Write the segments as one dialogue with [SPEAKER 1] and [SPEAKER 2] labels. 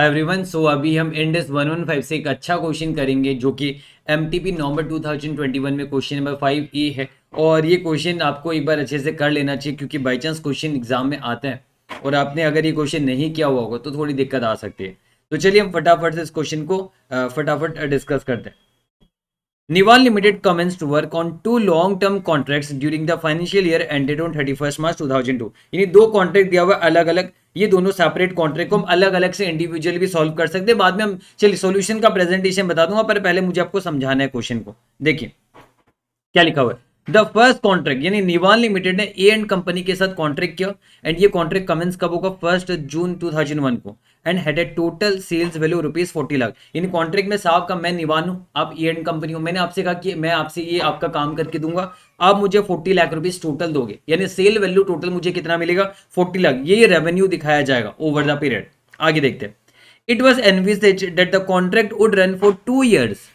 [SPEAKER 1] Everyone so so, अभी हम one 115 से एक अच्छा क्वेश्चन करेंगे जो कि M T P November one में क्वेश्चन नंबर फाइव ए है और ये क्वेश्चन आपको एक बार अच्छे से कर लेना चाहिए क्योंकि बाई चांस क्वेश्चन एग्जाम में आते हैं और आपने अगर ये क्वेश्चन नहीं किया हुआ होगा तो थोड़ी दिक्कत आ सकती है तो चलिए हम फटाफट से इस क्वेश्चन को फटाफट डिस्कस करते हैं Nival Limited commenced work on two long-term contracts during the financial year ended on 31st March 2002. यानी दो कॉन्ट्रैक्ट दिया हुआ अलग अलग ये दोनों सेपरेट कॉन्ट्रैक्ट को हम अलग अलग से इंडिविजुअली भी सॉल्व कर सकते हैं बाद में हम चलिए सॉल्यूशन का प्रेजेंटेशन बता दूंगा पर पहले मुझे आपको समझाना है क्वेश्चन को देखिए क्या लिखा हुआ है द फर्स्ट कॉन्ट्रैक्ट यानी निवाल लिमिटेड ने ए एंड कंपनी के साथ कॉन्ट्रैक्ट किया एंड ये कॉन्ट्रैक्ट कमेंस कब होगा फर्स्ट जून 2001 को and had a total sales value rupees forty lakh in contract में साहब का मैं निवान हूँ आप ई एंड कंपनी हूँ मैंने आपसे कहा कि मैं आपसे ये आपका काम करके दूंगा आप मुझे फोर्टी लाख रुपीज टोटल दोगे यानी सेल वैल्यू टोटल मुझे कितना मिलेगा फोर्टी लाख ये रेवेन्यू दिखाया जाएगा ओवर द पीरियड आगे देखते it was was that the contract would run for two years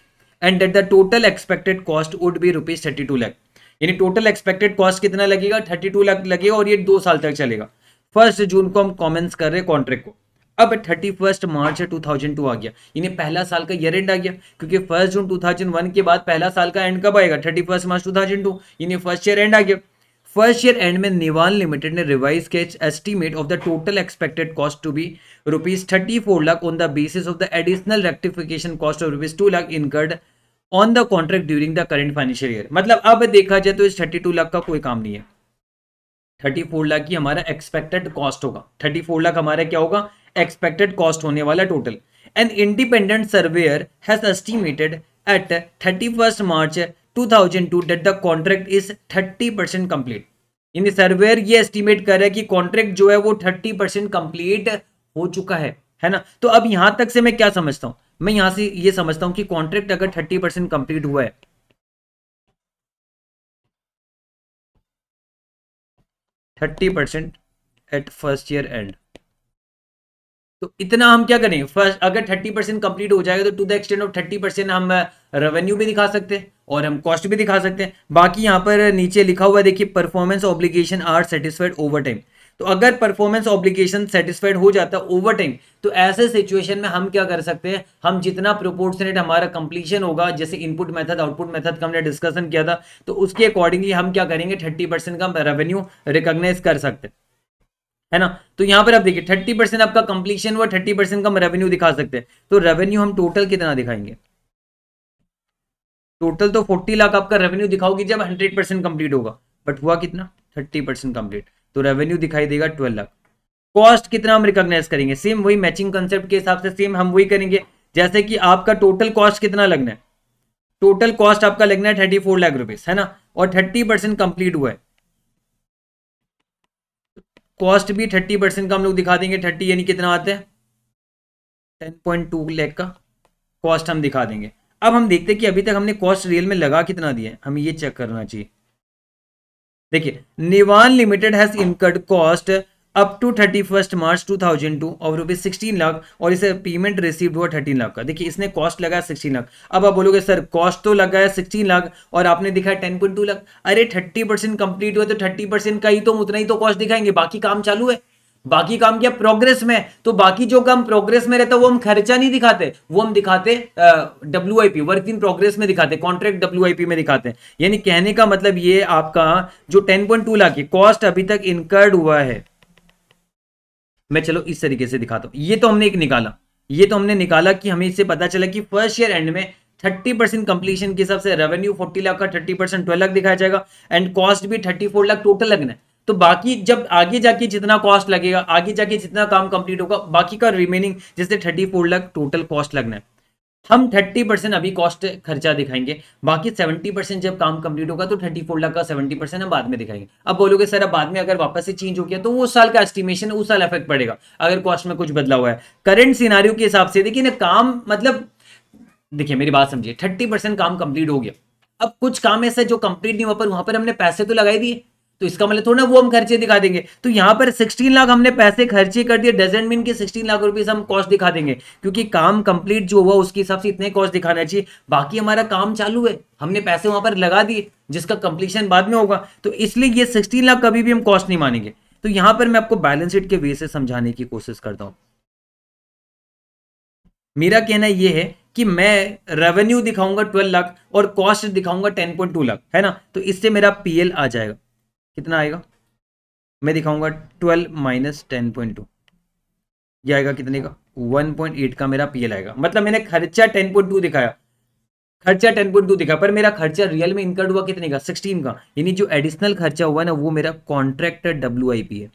[SPEAKER 1] and that the total expected cost would would rupees thirty two lakh यानी total expected cost कितना लगेगा thirty two lakh लगेगा और ये दो साल तक चलेगा फर्स्ट जून को हम कॉमेंट्स कर रहे हैं कॉन्ट्रैक्ट को अब thirty first March two thousand two आ गया इन्हें पहला साल का ईयर एंड आ गया क्योंकि first June two thousand one के बाद पहला साल का एंड कब आएगा thirty first March two thousand two इन्हें फर्स्ट ईयर एंड आ गया फर्स्ट ईयर एंड में निवान लिमिटेड ने revise catch estimate of the total expected cost to be rupees thirty four lakh on the basis of the additional rectification cost of rupees two lakh incurred on the contract during the current financial year मतलब अब देखा जाए तो इस thirty two lakh का कोई काम नहीं है थर्टी फोर लाख की हमारा एक्सपेक्टेड कॉस्ट होगा थर्टी फोर लाख हमारा क्या होगा एक्सपेक्टेड कॉस्ट होने वाला total an independent surveyor has estimated at thirty first March two thousand two that the contract is thirty percent complete यानी सर्वेयर ये एस्टिमेट कर रहा है कि कॉन्ट्रैक्ट जो है वो थर्टी परसेंट कंप्लीट हो चुका है है ना तो अब यहां तक से मैं क्या समझता हूं मैं यहां से ये समझता हूं कि कॉन्ट्रैक्ट अगर थर्टी परसेंट कंप्लीट हुआ है thirty percent at first year end तो इतना हम क्या करें फर्स्ट अगर थर्टी परसेंट कंप्लीट हो जाएगा तो to the extent of thirty percent हम रेवेन्यू भी दिखा सकते हैं और हम कॉस्ट भी दिखा सकते हैं बाकी यहाँ पर नीचे लिखा हुआ है देखिए performance obligation are satisfied over time तो अगर परफॉर्मेंस ऑब्लिगेशन सेटिस्फाइड हो जाता है ओवर टाइम तो ऐसे सिचुएशन में हम क्या कर सकते हैं हम जितना प्रोपोर्शनेट हमारा कंप्लीशन होगा जैसे इनपुट मेथड आउटपुट मेथड का हमने डिस्कशन किया था तो उसके अकॉर्डिंगली हम क्या करेंगे थर्टी परसेंट का रेवेन्यू रिकॉग्नाइज कर सकते हैं है ना तो यहाँ पर आप देखिए थर्टी परसेंट आपका कंप्लीशन हुआ थर्टी परसेंट का हम रेवेन्यू दिखा सकते हैं तो रेवेन्यू हम टोटल कितना दिखाएंगे टोटल तो फोर्टी लाख आपका रेवेन्यू दिखाओगी जब हंड्रेड परसेंट कंप्लीट होगा बट हुआ कितना थर्टी परसेंट कंप्लीट तो रेवेन्यू दिखाई देगा ट्वेल्व लाख कॉस्ट कितना हम रिकॉग्नाइज करेंगे सेम वही मैचिंग कंसेप्ट के हिसाब से सेम हम वही करेंगे जैसे कि आपका टोटल कॉस्ट कितना लगना है टोटल कॉस्ट आपका लगना है थर्टी लाख रुपीज है ना और थर्टी कंप्लीट हुआ है कॉस्ट भी थर्टी परसेंट का हम लोग दिखा देंगे थर्टी यानी कितना आता है टेन पॉइंट टू लेख का कॉस्ट हम दिखा देंगे अब हम देखते हैं कि अभी तक हमने कॉस्ट रियल में लगा कितना दिया है हमें ये चेक करना चाहिए देखिए Nivan limited has incurred cost up to thirty first March two thousand two और रुपीज सिक्सटीन लाख और इसे पेमेंट रिसीव हुआ थर्टीन लाख का देखिए इसने कॉस्ट लगाया सिक्सटीन लाख अब आप बोलोगे सर कॉस्ट तो लगाया सिक्सटीन लाख और आपने दिखाया टेन पॉइंट टू लाख अरे थर्टी परसेंट कंप्लीट हुआ तो थर्टी परसेंट का ही तो उतना ही तो कॉस्ट दिखाएंगे बाकी काम चालू है बाकी काम क्या प्रोग्रेस में तो बाकी जो काम प्रोग्रेस में रहता है वो हम खर्चा नहीं दिखाते वो हम दिखाते W I P work in progress में दिखाते कॉन्ट्रैक्ट डब्ल्यू आई पी में दिखाते हैं यानी कहने का मतलब ये आपका जो टेन पॉइंट टू लाख है कॉस्ट अभी तक इनकर्ड हुआ है मैं चलो इस तरीके से दिखाता हूँ ये तो हमने एक निकाला ये तो हमने निकाला कि हमें इससे पता चला कि फर्स्ट ईयर एंड में थर्टी परसेंट कंप्लीशन के हिसाब से रेवेन्यू फोर्टी लाख का थर्टी परसेंट ट्वेल्व लाख दिखाया जाएगा एंड कॉस्ट भी थर्टी फोर लाख टोटल लगना है तो बाकी जब आगे जाके जितना कॉस्ट लगेगा आगे जाके जितना काम कंप्लीट होगा बाकी का रिमेनिंग जैसे thirty four lakh total cost लगना है हम 30 परसेंट अभी कॉस्ट खर्चा दिखाएंगे बाकी 70 परसेंट जब काम कंप्लीट होगा तो 34 लाख का 70 परसेंट हम बाद में दिखाएंगे अब बोलोगे सर अब बाद में अगर वापस से चेंज हो गया तो उस साल का एस्टिमेशन उस साल इफेक्ट पड़ेगा अगर कॉस्ट में कुछ बदला हुआ है करंट सिनारियों के हिसाब से देखिए ना काम मतलब देखिए मेरी बात समझिए थर्टी परसेंट काम कंप्लीट हो गया अब कुछ काम ऐसा जो कंप्लीट नहीं हुआ पर वहां पर हमने पैसे तो लगाई दिए तो इसका मतलब थोड़ा वो हम खर्चे दिखा देंगे तो यहाँ पर 16 लाख हमने पैसे खर्चे कर दिए डजेंट मीन कि 16 लाख रुपीज हम कॉस्ट दिखा देंगे क्योंकि काम कंप्लीट जो हुआ उसके हिसाब से इतने कॉस्ट दिखाना चाहिए बाकी हमारा काम चालू है हमने पैसे वहां पर लगा दिए जिसका कंप्लीशन बाद में होगा तो इसलिए ये सिक्सटीन लाख कभी भी हम कॉस्ट नहीं मानेंगे तो यहां पर मैं आपको बैलेंस शीट के वे से समझाने की कोशिश करता हूं मेरा कहना यह है कि मैं रेवेन्यू दिखाऊंगा 12 लाख और कॉस्ट दिखाऊंगा 10.2 लाख है ना तो इससे मेरा पीएल आ जाएगा कितना आएगा मैं दिखाऊंगा twelve minus ten point two यह आएगा कितने का वन पॉइंट एट का मेरा पीएल आएगा मतलब मैंने खर्चा टेन पॉइंट टू दिखाया खर्चा टेन पॉइंट टू दिखा पर मेरा खर्चा रियल में इनकर्ड हुआ कितने का सिक्सटीन का यानी जो एडिशनल खर्चा हुआ ना वो मेरा कॉन्ट्रैक्टर डब्ल्यू आई पी है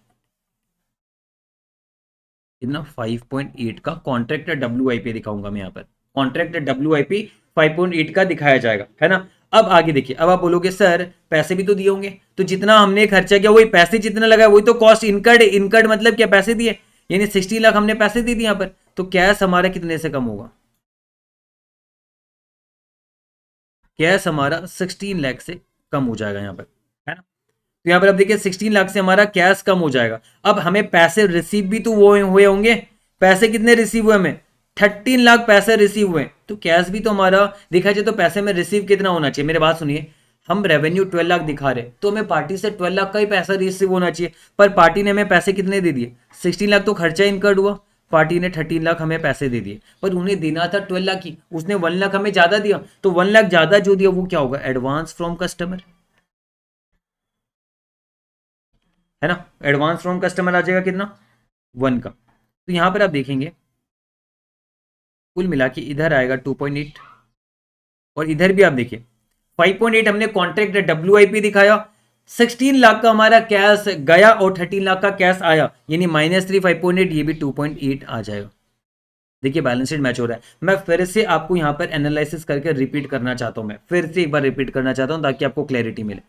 [SPEAKER 1] कितना फाइव पॉइंट एट का कॉन्ट्रैक्टर डब्ल्यू आई पी दिखाऊंगा मैं यहाँ पर contractor W I P five point eight का दिखाया जाएगा है ना अब आगे देखिए अब आप बोलोगे सर पैसे भी तो दिए होंगे तो जितना हमने खर्चा किया वही पैसे जितना लगा वही तो कॉस्ट इनकर्ड इनकर्ड मतलब क्या पैसे दिए यानी सिक्सटी लाख हमने पैसे दे दिए यहाँ पर तो कैश हमारा कितने से कम होगा कैश हमारा सिक्सटीन लाख से कम हो जाएगा यहाँ पर है ना तो यहाँ पर अब देखिए सिक्सटीन लाख से हमारा कैश कम हो जाएगा अब हमें पैसे रिसीव भी तो वो हुए होंगे पैसे कितने रिसीव हुए हमें थर्टीन लाख पैसे रिसीव हुए तो कैश भी तो हमारा देखा जाए तो पैसे में रिसीव कितना होना चाहिए मेरे बात सुनिए हम रेवेन्यू ट्वेल्व लाख दिखा रहे तो हमें पार्टी से ट्वेल्व लाख का ही पैसा रिसीव होना चाहिए पर पार्टी ने हमें पैसे कितने दे दिए सिक्सटीन लाख तो खर्चा इनकर्ड हुआ पार्टी ने थर्टीन लाख हमें पैसे दे दिए पर उन्हें देना था ट्वेल्व लाख ही उसने वन लाख हमें ज़्यादा दिया तो वन लाख ज़्यादा जो दिया वो क्या होगा एडवांस फ्रॉम कस्टमर है ना एडवांस फ्रॉम कस्टमर आ जाएगा कितना वन का तो यहां पर आप देखेंगे कुल मिला के इधर आएगा 2.8 और इधर भी आप देखिए 5.8 हमने कॉन्ट्रैक्ट डब्ल्यू दिखाया 16 लाख का हमारा कैश गया और 13 लाख का कैश आया यानी माइनस थ्री फाइव ये भी 2.8 आ जाएगा देखिए बैलेंस शीट मैच हो रहा है मैं फिर से आपको यहां पर एनालिसिस करके रिपीट करना चाहता हूं मैं फिर से एक बार रिपीट करना चाहता हूं ताकि आपको क्लैरिटी मिले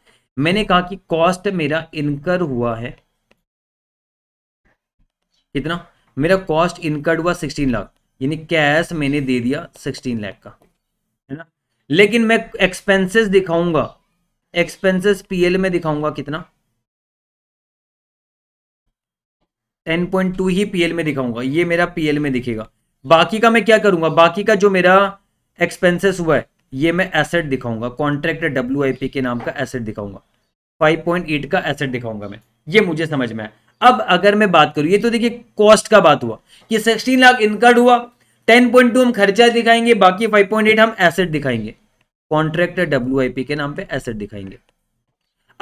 [SPEAKER 1] मैंने कहा कि कॉस्ट मेरा इनकर हुआ है कितना मेरा कॉस्ट इनकर्ड हुआ 16 लाख यानी कैश मैंने दे दिया सिक्सटीन लाख का है ना लेकिन मैं एक्सपेंसेस दिखाऊंगा एक्सपेंसेस पीएल में दिखाऊंगा कितना टेन पॉइंट टू ही पीएल में दिखाऊंगा ये मेरा पीएल में दिखेगा बाकी का मैं क्या करूंगा बाकी का जो मेरा एक्सपेंसेस हुआ है ये मैं एसेट दिखाऊंगा कॉन्ट्रैक्ट डब्ल्यू के नाम का एसेट दिखाऊंगा 5.8 का एसेट दिखाऊंगा मैं ये मुझे समझ में आया अब अगर मैं बात करूं ये तो देखिए कॉस्ट का बात हुआ कि 16 लाख इनकर्ड हुआ 10.2 हम खर्चा दिखाएंगे बाकी फाइव पॉइंट एट हम एसेट दिखाएंगे कॉन्ट्रैक्ट डब्ल्यू के नाम पे एसेट दिखाएंगे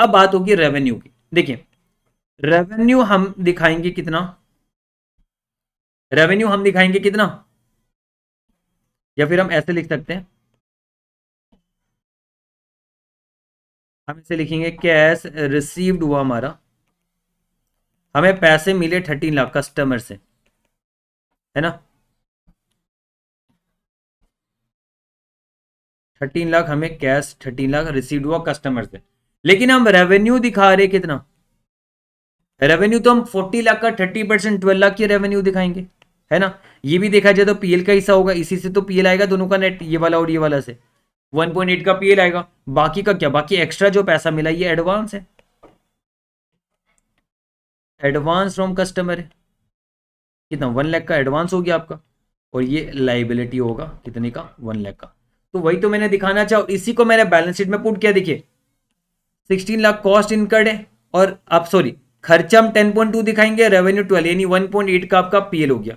[SPEAKER 1] अब बात होगी रेवेन्यू की देखिए रेवेन्यू हम दिखाएंगे कितना रेवेन्यू हम दिखाएंगे कितना या फिर हम ऐसे लिख सकते हैं हम इसे लिखेंगे कैश रिसीव्ड हुआ हमारा हमें पैसे मिले थर्टीन लाख कस्टमर से है ना थर्टीन लाख हमें कैश थर्टीन लाख रिसीव हुआ कस्टमर से लेकिन हम रेवेन्यू दिखा रहे कितना रेवेन्यू तो हम फोर्टी लाख का थर्टी परसेंट ट्वेल्व लाख की रेवेन्यू दिखाएंगे है ना ये भी देखा जाए तो पीएल का हिस्सा होगा इसी से तो पीएल आएगा दोनों का नेट ये वाला और ये वाला से 1.8 का पीएल आएगा बाकी का क्या बाकी एक्स्ट्रा जो पैसा मिला ये एडवांस है एडवांस फ्रॉम कस्टमर है कितना वन लाख का एडवांस हो गया आपका और ये लाइबिलिटी होगा कितने का वन लाख का तो वही तो मैंने दिखाना चाहो इसी को मैंने बैलेंस शीट में पुट किया देखिए सिक्सटीन लाख कॉस्ट इनकर्ड है और आप सॉरी खर्चा हम टेन पॉइंट टू दिखाएंगे रेवेन्यू ट्वेल्व यानी वन पॉइंट एट का आपका पीएल हो गया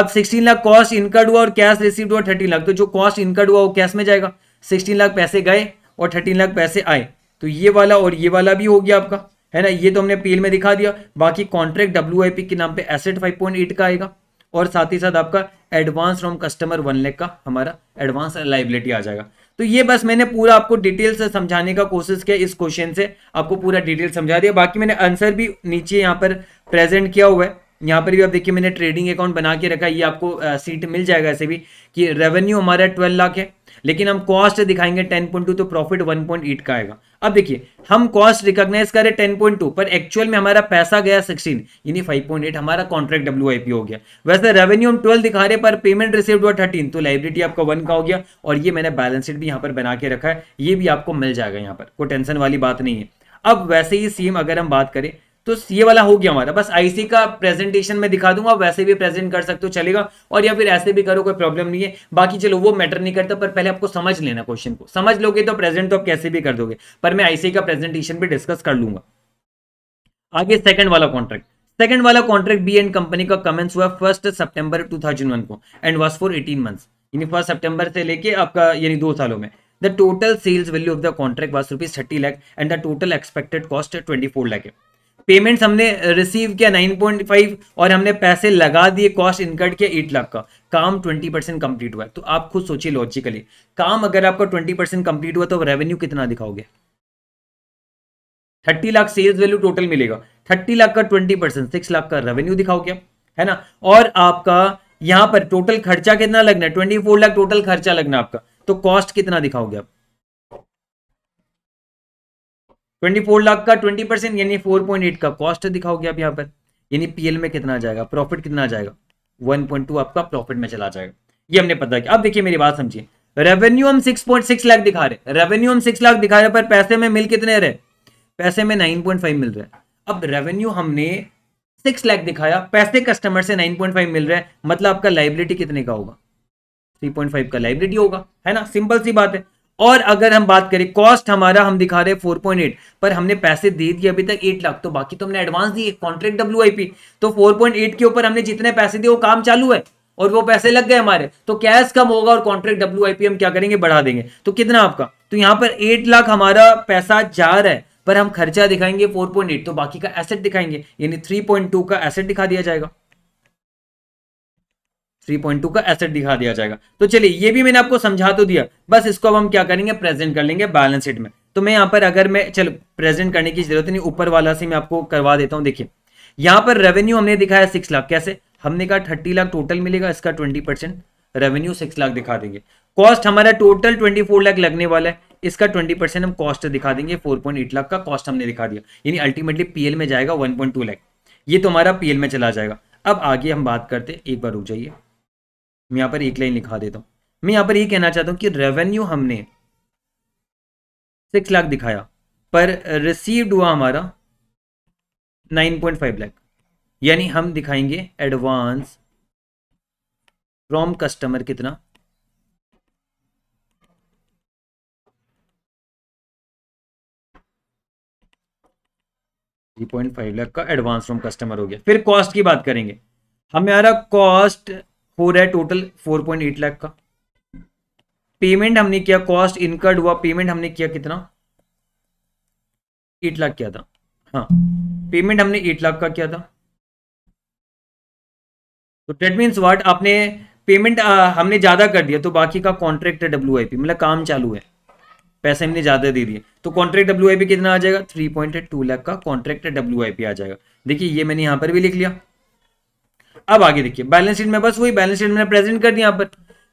[SPEAKER 1] अब सिक्सटीन लाख कॉस्ट इनकर्ड हुआ और कैश रिसीव हुआ थर्टीन लाख तो जो कॉस्ट इनकर्ड हुआ वो कैश में जाएगा सिक्सटीन लाख पैसे गए और थर्टीन लाख पैसे आए तो ये वाला और ये वाला भी हो गया आपका है ना ये तो हमने पील में दिखा दिया बाकी कॉन्ट्रैक्ट डब्ल्यू के नाम पे एसेट 5.8 का आएगा और साथ ही साथ आपका एडवांस फ्रॉम कस्टमर वन लेख का हमारा एडवांस लाइबिलिटी आ जाएगा तो ये बस मैंने पूरा आपको डिटेल से समझाने का कोशिश किया इस क्वेश्चन से आपको पूरा डिटेल समझा दिया बाकी मैंने आंसर भी नीचे यहाँ पर प्रेजेंट किया हुआ है यहाँ पर भी आप देखिए मैंने ट्रेडिंग अकाउंट बना के रखा ये आपको सीट मिल जाएगा ऐसे भी कि रेवेन्यू हमारा ट्वेल्व लाख है लेकिन हम कॉस्ट दिखाएंगे टेन पॉइंट टू तो प्रॉफिट वन पॉइंट एट का आएगा अब देखिए हम कॉस्ट रिकॉग्नाइज करें टू पर एक्चुअल में हमारा पैसा गया सिक्सटीन यानी एट हमारा कॉन्ट्रैक्ट डब्ल्यू हो गया वैसे रेवेन्यू हम ट्वेल्व दिखा रहे पर पेमेंट रिसीव हुआ थर्टीन तो लाइब्रेटी आपका वन का हो गया और ये मैंने बैलेंस शीट भी यहाँ पर बना के रखा है ये भी आपको मिल जाएगा यहाँ पर कोई टेंशन वाली बात नहीं है अब वैसे ही सेम अगर हम बात करें तो ये वाला हो गया हमारा बस आईसी का प्रेजेंटेशन में दिखा दूंगा वैसे भी प्रेजेंट कर सकते हो चलेगा और या फिर ऐसे भी करो कोई प्रॉब्लम नहीं है बाकी चलो वो मैटर नहीं करता पर पहले आपको समझ लेना क्वेश्चन को समझ लोगे तो प्रेजेंट तो आप कैसे भी कर दोगे पर मैं आईसी का प्रेजेंटेशन भी डिस्कस कर लूंगा आगे सेकंड वाला कॉन्ट्रैक्ट सेकंड वाला कॉन्ट्रैक्ट बी एंड कंपनी का कमेंस हुआ फर्स्ट थाउजेंड वन को and was for eighteen month यानी फर्स्ट सितंबर से लेके आपका यानी दो सालों में the total sales value of the contract was rupees thirty lakh and the total expected cost twenty four lakh payments हमने रिसीव किया 9.5 और हमने पैसे लगा दिए कॉस्ट इनकट किया एट लाख का काम 20 परसेंट कंप्लीट हुआ तो आप खुद सोचिए लॉजिकली काम अगर आपका 20 परसेंट कंप्लीट हुआ तो रेवेन्यू कितना दिखाओगे 30 लाख सेल्स वैल्यू टोटल मिलेगा 30 लाख का 20 परसेंट सिक्स लाख का रेवेन्यू दिखाओगे है ना और आपका यहाँ पर टोटल खर्चा कितना लगना है ट्वेंटी लाख टोटल खर्चा लगना आपका तो कॉस्ट कितना दिखाओगे आप ट्वेंटी फोर लाख का ट्वेंटी परसेंट यानी फोर पॉइंट एट का कॉस्ट दिखाओगे आप यहाँ पर यानी पीएल में कितना आ जाएगा प्रॉफिट कितना आ जाएगा वन पॉइंट टू आपका प्रॉफिट में चला जाएगा ये हमने पता किया अब देखिए मेरी बात समझिए रेवेन्यू हम सिक्स पॉइंट सिक्स लाख दिखा रहे रेवेन्यू हम सिक्स लाख दिखा रहे पर पैसे में मिल कितने रहे पैसे में नाइन पॉइंट फाइव मिल रहे हैं अब रेवेन्यू हमने सिक्स लाख दिखाया पैसे कस्टमर से नाइन पॉइंट फाइव मिल रहे है मतलब आपका लाइबिलिटी कितने का होगा थ्री पॉइंट फाइव का लाइबिलिटी होगा है ना सिंपल सी बात है और अगर हम बात करें कॉस्ट हमारा हम दिखा रहे फोर पॉइंट एट पर हमने पैसे दे दिए अभी तक एट लाख तो बाकी तो हमने एडवांस दिए कॉन्ट्रैक्ट डब्ल्यू तो एट के ऊपर हमने जितने पैसे दिए वो काम चालू है और वो पैसे लग गए हमारे तो कैश कम होगा और कॉन्ट्रैक्ट डब्ल्यू हम क्या करेंगे बढ़ा देंगे तो कितना आपका तो यहाँ पर एट लाख हमारा पैसा जा रहा है पर हम खर्चा दिखाएंगे 4.8 तो बाकी का एसेट दिखाएंगे यानी 3.2 का एसेट दिखा दिया जाएगा 3.2 का एसेट दिखा दिया जाएगा तो चलिए ये भी मैंने आपको समझा तो दिया बस इसको अब हम क्या करेंगे प्रेजेंट कर लेंगे बैलेंस शीट में तो मैं यहाँ पर अगर मैं चलो प्रेजेंट करने की जरूरत नहीं ऊपर वाला से मैं आपको करवा देता हूँ देखिए यहाँ पर रेवेन्यू हमने दिखाया सिक्स लाख कैसे हमने कहा थर्टी लाख टोटल मिलेगा इसका twenty percent revenue six lakh दिखा देंगे कॉस्ट हमारा टोटल ट्वेंटी फोर लाख लगने वाला है इसका ट्वेंटी परसेंट हम कॉस्ट दिखा देंगे फोर पॉइंट लाख का कॉस्ट हमने दिखा दिया यानी अल्टीमेटली पीएल में जाएगा वन पॉइंट टू लाख ये तुम्हारा तो पीएल में चला जाएगा अब आगे हम बात करते एक बार रुक जाइए मैं यहाँ पर एक लाइन लिखा देता हूँ मैं यहाँ पर ये यह कहना चाहता हूँ कि रेवेन्यू हमने सिक्स लाख दिखाया पर रिसीव्ड हुआ हमारा नाइन पॉइंट फाइव लाख यानी हम दिखाएंगे एडवांस फ्रॉम कस्टमर कितना पॉइंट फाइव लाख का एडवांस फ्रॉम कस्टमर हो गया फिर कॉस्ट की बात करेंगे हमारा कॉस्ट हो रहा है टोटल 4.8 लाख का पेमेंट हमने किया कॉस्ट इनकर्ड हुआ पेमेंट हमने किया कितना 8 लाख किया था हाँ पेमेंट हमने 8 लाख का किया था तो डेट मीन्स वाट आपने पेमेंट हमने ज़्यादा कर दिया तो बाकी का कॉन्ट्रैक्ट है डब्ल्यू मतलब काम चालू है पैसे हमने ज़्यादा दे दिए तो कॉन्ट्रैक्ट डब्ल्यू कितना आ जाएगा थ्री पॉइंट टू लाख का कॉन्ट्रैक्ट डब्ल्यू आ जाएगा देखिए ये मैंने यहाँ पर भी लिख लिया अब आगे देखिए बैलेंस शीट में बस वही बैलेंस शीट मैंने प्रेजेंट कर दिया यहाँ पर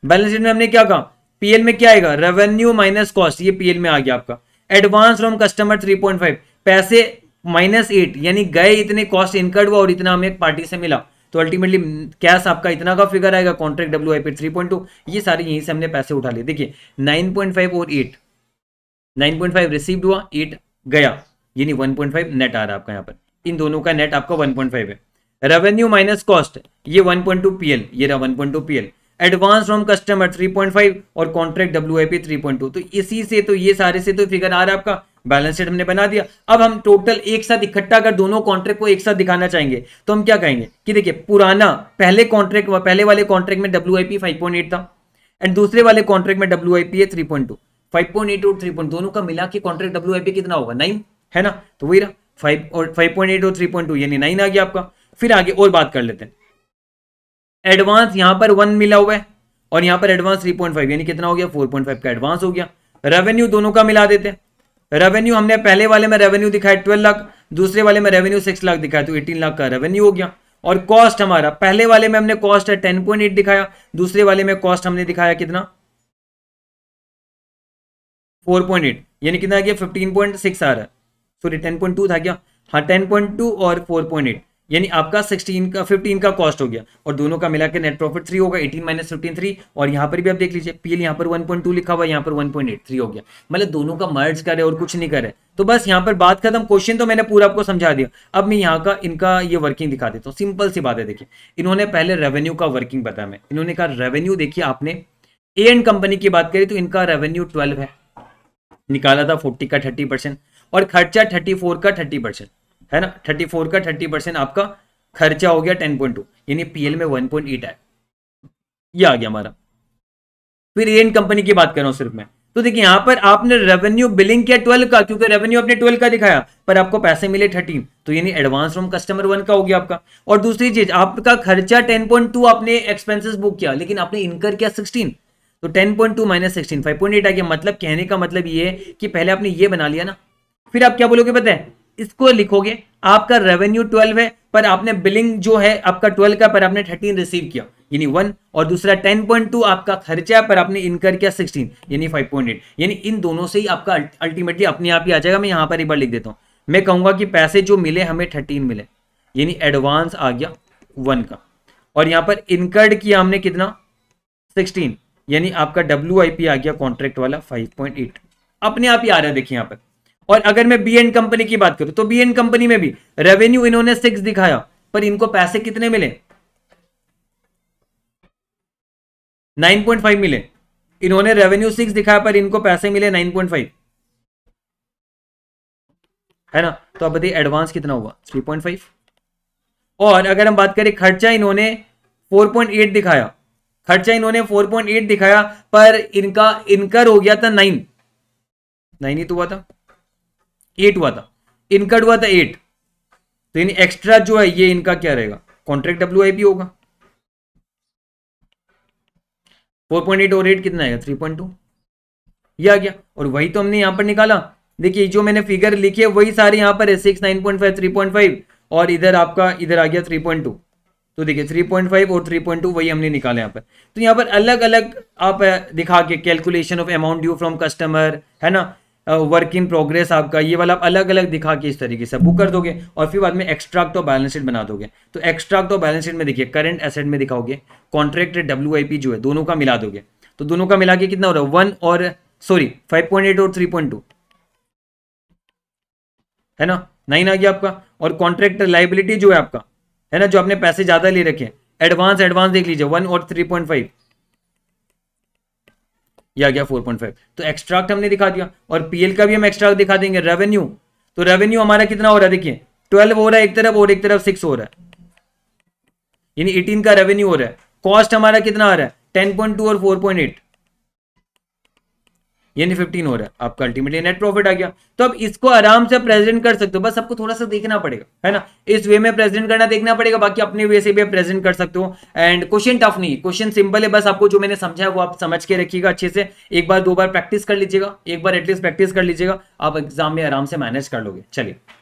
[SPEAKER 1] बैलेंस शीट में हमने क्या कहा पीएल में क्या आएगा रेवेन्यू माइनस कॉस्ट ये पीएल में आ गया आपका एडवांस फ्रॉम कस्टमर 3.5 पैसे माइनस एट यानी गए इतने कॉस्ट इनकर्ड हुआ और इतना हमें एक पार्टी से मिला तो अल्टीमेटली कैश आपका इतना का फिगर आएगा contract W I P three point two ये सारे यहीं से हमने पैसे उठा लिए देखिए नाइन पॉइंट फाइव और eight nine point five received हुआ एट गया यानी वन पॉइंट फाइव नेट आ रहा है आपका यहाँ पर इन दोनों का नेट आपका वन पॉइंट फाइव है रेवेन्यू माइनस कॉस्ट ये 1.2 पॉइंट पीएल ये रहा 1.2 point PL advance from customer 3.5 और कॉन्ट्रैक्ट डब्ल्यू आई 3.2 तो इसी से तो ये सारे से तो फिगर आ रहा है आपका बैलेंस शीट हमने बना दिया अब हम टोटल एक साथ इकट्ठा कर दोनों कॉन्ट्रैक्ट को एक साथ दिखाना चाहेंगे तो हम क्या कहेंगे कि देखिए पुराना पहले कॉन्ट्रैक्ट पहले वाले कॉन्ट्रैक्ट में डब्ल्यू आई पी था एंड दूसरे वाले कॉन्ट्रैक्ट में डब्ल्यू आई पी है three point two five point eight और थ्री पॉइंट दोनों का मिला के कॉन्ट्रैक्ट डब्ल्यू आई पी कितना होगा नाइन है ना तो वही रहा फाइव और फाइव पॉइंट एट और थ्री पॉइंट टू यानी नाइन आ गया आपका फिर आगे और बात कर लेते हैं एडवांस यहां पर वन मिला हुआ है और यहां पर एडवांस थ्री पॉइंट फाइव यानी कितना हो गया फोर पॉइंट फाइव का एडवांस हो गया रेवेन्यू दोनों का मिला देते हैं रेवेन्यू हमने पहले वाले में रेवेन्यू दिखाया ट्वेल्व लाख दूसरे वाले में रेवेन्यू सिक्स लाख दिखाया तो एटीन लाख का रेवेन्यू हो गया और कॉस्ट हमारा पहले वाले में हमने कॉस्ट है टेन पॉइंट एट दिखाया दूसरे वाले में कॉस्ट हमने दिखाया कितना फोर पॉइंट एट यानी कितना आ गया फिफ्टीन पॉइंट सिक्स आ रहा है सॉरी टेन पॉइंट टू था क्या हाँ टेन पॉइंट टू और फोर पॉइंट एट यानी आपका 16 का 15 का कॉस्ट हो गया और दोनों का मिला के नेट प्रॉफिट थ्री होगा 18 माइनस फिफ्टीन थ्री और यहाँ पर भी आप देख लीजिए पीएल यहाँ पर 1.2 लिखा हुआ यहाँ पर 1.83 हो गया मतलब दोनों का मर्ज करे और कुछ नहीं करे तो बस यहाँ पर बात खत्म क्वेश्चन तो मैंने पूरा आपको समझा दिया अब मैं यहाँ का इनका ये वर्किंग दिखा देता हूँ सिंपल सी बात है देखिए इन्होंने पहले रेवेन्यू का वर्किंग बताया मैं इन्होंने कहा रेवेन्यू देखिए आपने ए एंड कंपनी की बात करी तो इनका रेवेन्यू ट्वेल्व है निकाला था फोर्टी का थर्टी और खर्चा थर्टी का थर्टी है ना थर्टी फोर का थर्टी परसेंट आपका खर्चा हो गया टेन पॉइंट टू यानी पीएल में वन पॉइंट एट आया ये आ गया हमारा फिर एन कंपनी की बात कर रहा हूं सिर्फ मैं तो देखिए यहां पर आपने रेवेन्यू बिलिंग किया ट्वेल्व का क्योंकि रेवेन्यू आपने ट्वेल्व का दिखाया पर आपको पैसे मिले थर्टीन तो यानी एडवांस फ्रॉम कस्टमर वन का हो गया आपका और दूसरी चीज आपका खर्चा टेन पॉइंट टू आपने एक्सपेंसिस बुक किया लेकिन आपने इनकर किया सिक्सटीन तो ten point two minus sixteen five point eight आ गया मतलब कहने का मतलब ये है कि पहले आपने ये बना लिया ना फिर आप क्या बोलोगे पता है इसको लिखोगे आपका रेवेन्यू ट्वेल्व है पर आपने बिलिंग जो है आपका ट्वेल्व का पर आपने थर्टीन रिसीव किया यानी वन और दूसरा टेन पॉइंट टू आपका खर्चा पर आपने इनकर किया सिक्सटीन यानी फाइव पॉइंट एट यानी इन दोनों से ही आपका अल्टीमेटली अपने आप ही आ जाएगा मैं यहां पर एक बार लिख देता हूं मैं कहूंगा कि पैसे जो मिले हमें थर्टीन मिले यानी एडवांस आ गया वन का और यहां पर इनकर्ड किया हमने कितना सिक्सटीन यानी आपका डब्ल्यू आ गया कॉन्ट्रैक्ट वाला फाइव अपने आप ही आ रहा है देखिए यहां पर और अगर मैं बी एंड कंपनी की बात करूं तो बी एंड कंपनी में भी रेवेन्यू इन्होंने सिक्स दिखाया पर इनको पैसे कितने मिले 9.5 मिले इन्होंने रेवेन्यू सिक्स दिखाया पर इनको पैसे मिले 9.5 है ना तो अब बताइए एडवांस कितना हुआ 3.5 और अगर हम बात करें खर्चा इन्होंने 4.8 दिखाया खर्चा इन्होंने 4.8 दिखाया पर इनका इनकर हो गया था नाइन नाइन ही तो हुआ था एट हुआ था इनकट हुआ था एट तो यानी एक्स्ट्रा जो है ये इनका क्या रहेगा कॉन्ट्रैक्ट डब्ल्यू आई पी होगा फोर पॉइंट एट और एट कितना आएगा थ्री पॉइंट टू ये आ गया और वही तो हमने यहां पर निकाला देखिए जो मैंने फिगर लिखी है वही सारे यहां पर है six nine point five three point five और इधर आपका इधर आ गया थ्री पॉइंट टू तो देखिए 3.5 और 3.2 वही हमने निकाले यहां पर तो यहां पर अलग अलग आप दिखा के calculation of amount due from customer है ना वर्क इन प्रोग्रेस आपका ये वाला आप अलग अलग दिखा के इस तरीके से बुक कर दोगे और फिर बाद में एक्स्ट्राक्ट और बैलेंस शीट बना दोगे तो एक्स्ट्राक्ट और बैलेंस शीट में देखिए करंट एसेट में दिखाओगे कॉन्ट्रैक्ट डब्ल्यू जो है दोनों का मिला दोगे तो दोनों का मिला के कितना हो रहा है वन और सॉरी फाइव पॉइंट एट और थ्री पॉइंट टू है ना नाइन आ गया आपका और कॉन्ट्रैक्ट लाइबिलिटी जो है आपका है ना जो आपने पैसे ज़्यादा ले रखे हैं एडवांस एडवांस देख लीजिए वन और थ्री पॉइंट फाइव गया फोर गया 4.5 तो एक्सट्रैक्ट हमने दिखा दिया और पीएल का भी हम एक्स्ट्रा दिखा देंगे रेवेन्यू तो रेवेन्यू हमारा कितना हो रहा है देखिए 12 हो रहा है एक तरफ और एक तरफ 6 हो रहा है यानी 18 का रेवेन्यू हो रहा है कॉस्ट हमारा कितना आ रहा है 10.2 और 4.8 नहीं फिफ्टीन हो रहा है आपका अल्टीमेटली नेट प्रॉफिट आ गया तो अब इसको आराम से प्रेजेंट कर सकते हो बस आपको थोड़ा सा देखना पड़ेगा है ना इस वे में प्रेजेंट करना देखना पड़ेगा बाकी अपने वे से भी आप प्रेजेंट कर सकते हो एंड क्वेश्चन टफ नहीं क्वेश्चन सिंपल है बस आपको जो मैंने समझा है वो आप समझ के रखिएगा अच्छे से एक बार दो बार प्रैक्टिस कर लीजिएगा एक बार एटलीस्ट प्रैक्टिस कर लीजिएगा आप एग्जाम में आराम से मैनेज कर लोगे चलिए